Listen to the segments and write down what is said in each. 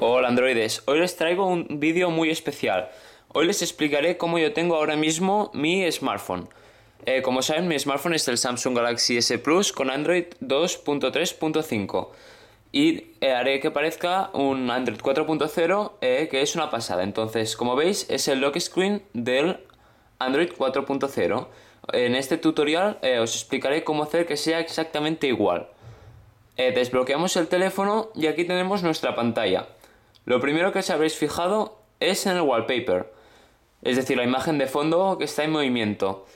Hola androides, hoy les traigo un vídeo muy especial. Hoy les explicaré cómo yo tengo ahora mismo mi smartphone. Eh, como saben, mi smartphone es el Samsung Galaxy S Plus con Android 2.3.5 y eh, haré que parezca un Android 4.0 eh, que es una pasada. Entonces, como veis, es el lock screen del Android 4.0. En este tutorial os explicaré cómo hacer que sea exactamente igual. desbloqueamos el teléfono y aquí tenemos nuestra pantalla. Lo primero que os habréis fijado es en el wallpaper, es decir, la imagen de fondo que está en movimiento.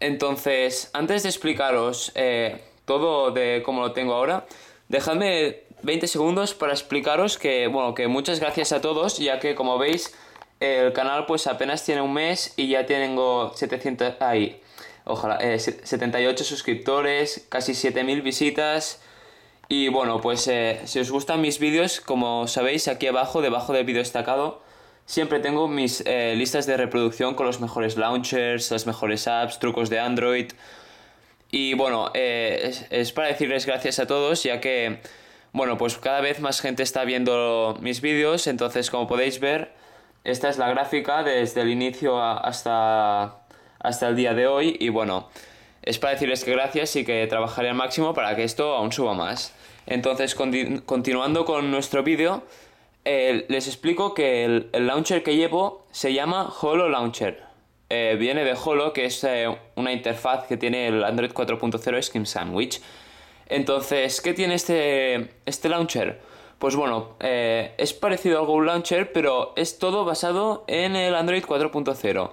Entonces, antes de explicaros eh, todo de cómo lo tengo ahora, dejadme 20 segundos para explicaros que, bueno, que muchas gracias a todos, ya que como veis, el canal pues apenas tiene un mes y ya tengo 700, ahí, ojalá, 78 eh, suscriptores, casi 7000 visitas, y bueno, pues eh, si os gustan mis vídeos, como sabéis, aquí abajo, debajo del vídeo destacado, siempre tengo mis eh, listas de reproducción con los mejores launchers, las mejores apps, trucos de Android. Y bueno, eh, es, para decirles gracias a todos, ya que, bueno, pues cada vez más gente está viendo mis vídeos, entonces como podéis ver, esta es la gráfica desde el inicio hasta, hasta el día de hoy y bueno es para decirles que gracias y que trabajaré al máximo para que esto aún suba más. Entonces, continuando con nuestro vídeo, les explico que el, launcher que llevo se llama Holo Launcher. Eh, viene de Holo, que es eh, una interfaz que tiene el Android 4.0 Skin Sandwich. Entonces, ¿qué tiene este, este launcher? Pues bueno, eh, es parecido a Google launcher, pero es todo basado en el Android 4.0.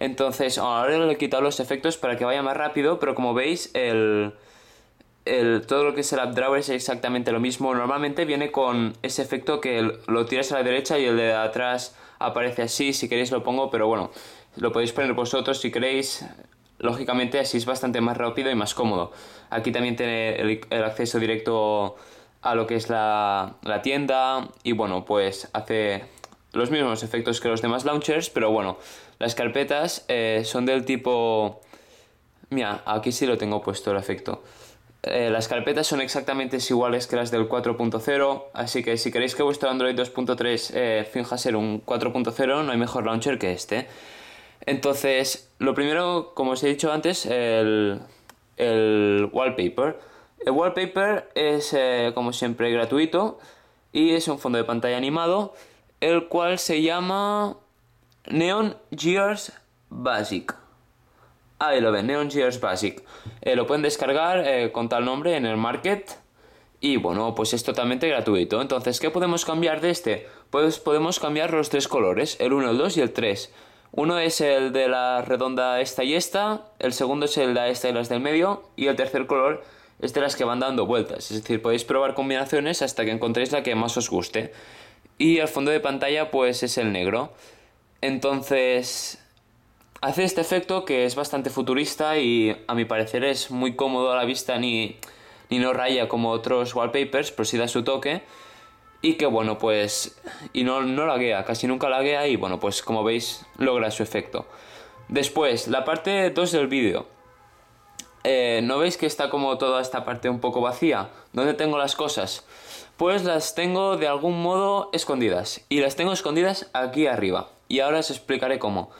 Entonces, ahora le he quitado los efectos para que vaya más rápido, pero como veis, el, el, todo lo que es el drawer es exactamente lo mismo. Normalmente viene con ese efecto que lo tiras a la derecha y el de atrás aparece así. Si queréis lo pongo, pero bueno, lo podéis poner vosotros si queréis. Lógicamente así es bastante más rápido y más cómodo. Aquí también tiene el, acceso directo a lo que es la, la tienda y bueno, pues hace los mismos efectos que los demás launchers, pero bueno, las carpetas eh, son del tipo... Mira, aquí sí lo tengo puesto el efecto. Eh, las carpetas son exactamente iguales que las del 4.0, así que si queréis que vuestro Android 2.3 eh, finja ser un 4.0, no hay mejor launcher que este. Entonces, lo primero, como os he dicho antes, el, el wallpaper. El wallpaper es, como siempre, gratuito y es un fondo de pantalla animado, el cual se llama Neon Gears Basic. Ahí lo ven, Neon Gears Basic. Eh, lo pueden descargar eh, con tal nombre en el market. Y bueno, pues es totalmente gratuito. Entonces, ¿qué podemos cambiar de este? Pues podemos cambiar los tres colores, el 1, el 2 y el 3. Uno es el de la redonda esta y esta, el segundo es el de esta y las del medio, y el tercer color es de las que van dando vueltas. Es decir, podéis probar combinaciones hasta que encontréis la que más os guste. Y el fondo de pantalla pues es el negro. Entonces, hace este efecto que es bastante futurista y a mi parecer es muy cómodo a la vista ni, no raya como otros wallpapers, pero sí da su toque. Y que bueno, pues. Y no, no laguea, casi nunca laguea. Y bueno, pues como veis, logra su efecto. Después, la parte 2 del vídeo. Eh, ¿No veis que está como toda esta parte un poco vacía? ¿Dónde tengo las cosas? Pues las tengo de algún modo escondidas. Y las tengo escondidas aquí arriba y ahora os explicaré cómo.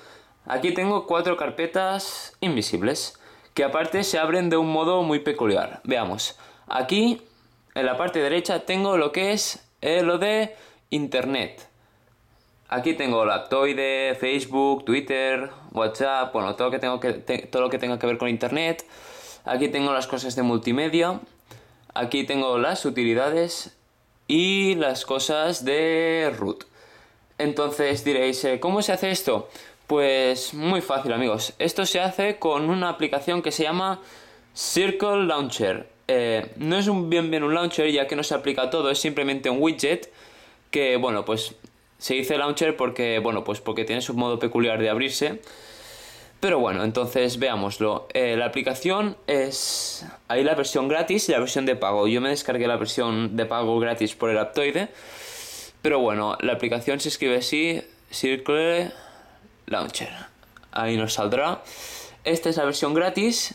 Aquí tengo cuatro carpetas invisibles, que aparte se abren de un modo muy peculiar. Veamos, aquí en la parte derecha tengo lo que es eh, lo de Internet. Aquí tengo Laptoide, Facebook, Twitter, WhatsApp, bueno, todo, que tengo que, todo lo que tenga que ver con Internet. Aquí tengo las cosas de multimedia. Aquí tengo las utilidades y las cosas de root. Entonces diréis, eh, ¿cómo se hace esto? Pues muy fácil amigos, esto se hace con una aplicación que se llama Circle Launcher. Eh, no es un bien bien un launcher ya que no se aplica todo, es simplemente un widget que bueno pues se dice launcher porque bueno pues porque tiene su modo peculiar de abrirse. Pero bueno, entonces veámoslo. Eh, la aplicación es. Hay la versión gratis y la versión de pago. Yo me descargué la versión de pago gratis por el Aptoide. Pero bueno, la aplicación se escribe así, Circle Launcher. Ahí nos saldrá. Esta es la versión gratis.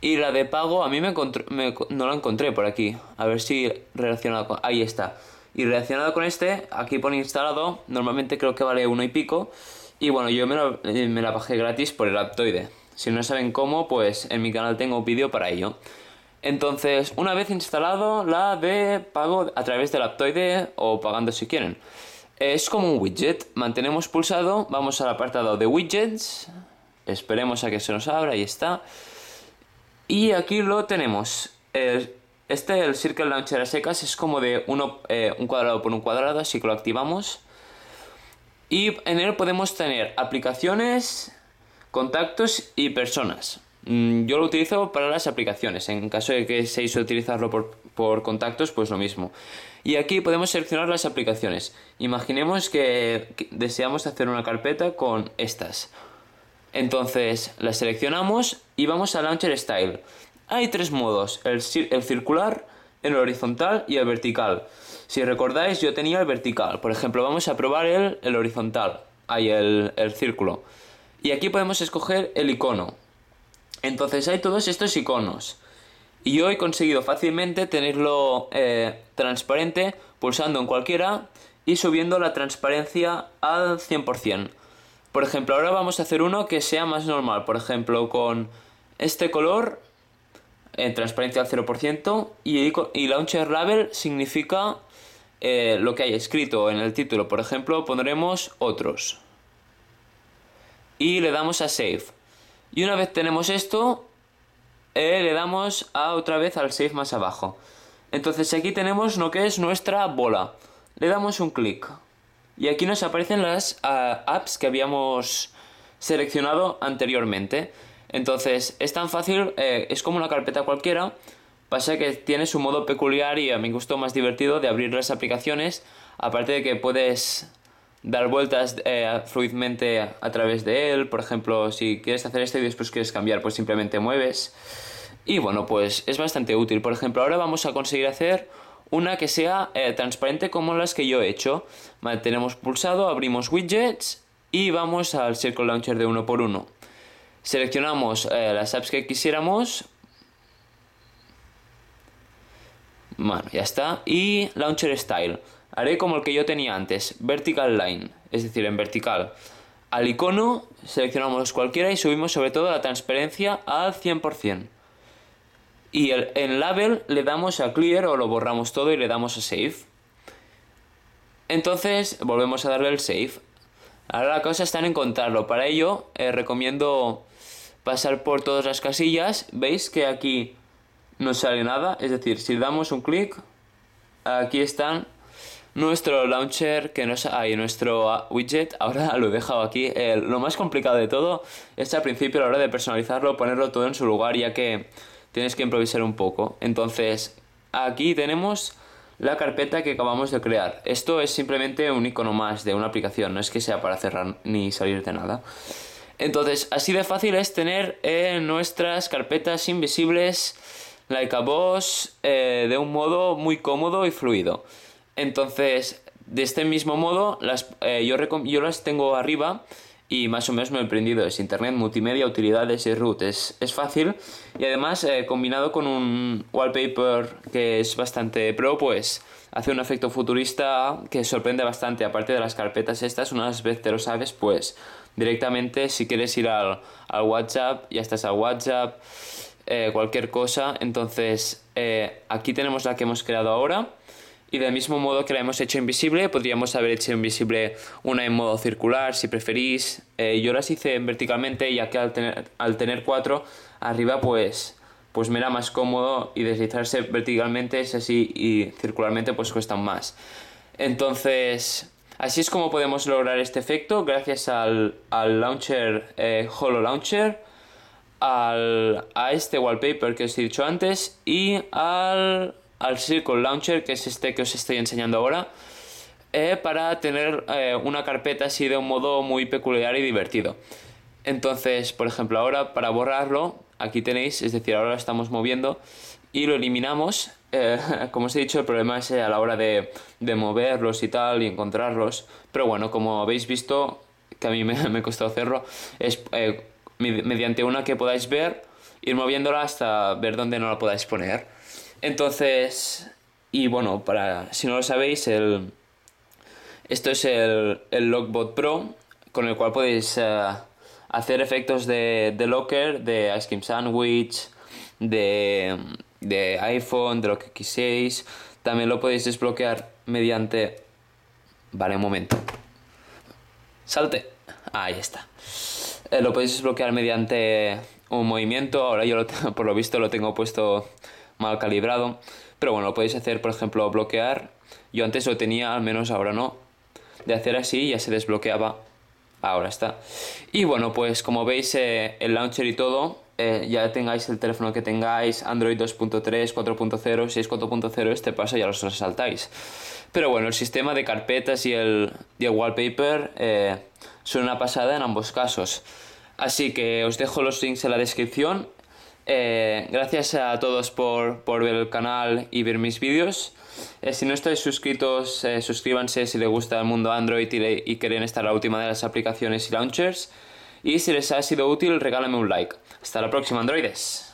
Y la de pago, a mí me, no la encontré por aquí. A ver si relacionada con... Ahí está. Y relacionado con este, aquí pone instalado. Normalmente creo que vale uno y pico. Y bueno, yo me, eh, me la bajé gratis por el Aptoide. Si no saben cómo, pues en mi canal tengo un vídeo para ello. Entonces, una vez instalado la de pago a través del Aptoide o pagando si quieren. Es como un widget. Mantenemos pulsado, vamos al apartado de widgets. Esperemos a que se nos abra, ahí está. Y aquí lo tenemos. Este, el Circle Launcher a secas, es como de eh, un cuadrado por un cuadrado, así que lo activamos. Y en él podemos tener aplicaciones, contactos y personas. Mm, yo lo utilizo para las aplicaciones. En caso de que seáis utilizarlo por, contactos, pues lo mismo. Y aquí podemos seleccionar las aplicaciones. Imaginemos que, deseamos hacer una carpeta con estas. Entonces las seleccionamos y vamos a Launcher Style. Hay tres modos, el, circular, el horizontal y el vertical. Si recordáis, yo tenía el vertical. Por ejemplo, vamos a probar el, horizontal. Hay el, el círculo. Y aquí podemos escoger el icono entonces hay todos estos iconos. Y yo he conseguido fácilmente tenerlo eh, transparente pulsando en cualquiera y subiendo la transparencia al 100%. Por ejemplo, ahora vamos a hacer uno que sea más normal. Por ejemplo, con este color en eh, transparencia al 0% y, Launcher Label significa eh, lo que hay escrito en el título. Por ejemplo, pondremos otros. Y le damos a Save. Y una vez tenemos esto, eh, le damos a otra vez al save más abajo. Entonces aquí tenemos lo que es nuestra bola. Le damos un clic. Y aquí nos aparecen las ah, apps que habíamos seleccionado anteriormente. Entonces es tan fácil, eh, es como una carpeta cualquiera. Pasa que tiene su modo peculiar y a mi gusto más divertido de abrir las aplicaciones. Aparte de que puedes dar vueltas eh, fluidamente a través de él. Por ejemplo, si quieres hacer esto y después quieres cambiar, pues simplemente mueves. Y bueno, pues es bastante útil. Por ejemplo, ahora vamos a conseguir hacer una que sea eh, transparente como las que yo he hecho. Mantenemos pulsado, abrimos widgets y vamos al Circle Launcher de uno por uno. Seleccionamos eh, las apps que quisiéramos. Bueno, ya está. Y Launcher Style. Haré como el que yo tenía antes, vertical line, es decir, en vertical. Al icono seleccionamos cualquiera y subimos sobre todo la transparencia al 100%. Y el, en label le damos a clear o lo borramos todo y le damos a save. Entonces volvemos a darle el save. Ahora la cosa está en encontrarlo. Para ello eh, recomiendo pasar por todas las casillas. Veis que aquí no sale nada. Es decir, si damos un clic, aquí están nuestro launcher que nos hay, nuestro ah, widget, ahora lo he dejado aquí. lo más complicado de todo es al principio la hora de personalizarlo, ponerlo todo en su lugar, ya que tienes que improvisar un poco. Entonces, aquí tenemos la carpeta que acabamos de crear. Esto es simplemente un icono más de una aplicación, no es que sea para cerrar ni salir de nada. Entonces, así de fácil es tener eh, nuestras carpetas invisibles Like a eh, de un modo muy cómodo y fluido. Entonces, de este mismo modo, las, eh, yo, yo, las tengo arriba y más o menos me he prendido Es Internet, multimedia, utilidades y root. Es, fácil y además eh, combinado con un wallpaper que es bastante pro, pues hace un efecto futurista que sorprende bastante. Aparte de las carpetas estas, una vez te lo sabes, pues directamente si quieres ir al, WhatsApp, ya estás al WhatsApp, eh, cualquier cosa. Entonces, aquí tenemos la que hemos creado ahora y del mismo modo que la hemos hecho invisible, podríamos haber hecho invisible una en modo circular, si preferís. Eh, yo las hice verticalmente, ya que al tener, al tener cuatro arriba, pues, pues me era más cómodo y deslizarse verticalmente es así y circularmente pues cuestan más. Entonces, así es como podemos lograr este efecto gracias al, al launcher hollow eh, Holo Launcher, al, a este wallpaper que os he dicho antes y al al Circle Launcher, que es este que os estoy enseñando ahora, eh, para tener eh, una carpeta así de un modo muy peculiar y divertido. Entonces, por ejemplo, ahora para borrarlo, aquí tenéis, es decir, ahora estamos moviendo y lo eliminamos. Eh, como os he dicho, el problema es a la hora de, de, moverlos y tal y encontrarlos. Pero bueno, como habéis visto, que a mí me, ha costado hacerlo, es mediante una que podáis ver, ir moviéndola hasta ver dónde no la podáis poner. Entonces, y bueno, para si no lo sabéis, el, esto es el, el Lockbot Pro, con el cual podéis eh, hacer efectos de, de, Locker, de Ice Cream Sandwich, de, de iPhone, de lo que quiséis. También lo podéis desbloquear mediante... Vale, un momento. Salte. Ahí está. Eh, lo podéis desbloquear mediante un movimiento. Ahora yo lo por lo visto lo tengo puesto mal calibrado. Pero bueno, lo podéis hacer, por ejemplo, bloquear. Yo antes lo tenía, al menos ahora no. De hacer así ya se desbloqueaba. Ahora está. Y bueno, pues como veis, eh, el launcher y todo, eh, ya tengáis el teléfono que tengáis, Android 2.3, 4.0, 64.0 este paso ya los saltáis. Pero bueno, el sistema de carpetas y el, de wallpaper eh, son una pasada en ambos casos. Así que os dejo los links en la descripción eh, gracias a todos por, ver el canal y ver mis vídeos. Eh, si no estáis suscritos, eh, suscríbanse si les gusta el mundo Android y, quieren estar a la última de las aplicaciones y launchers. Y si les ha sido útil, regálame un like. Hasta la próxima, androides.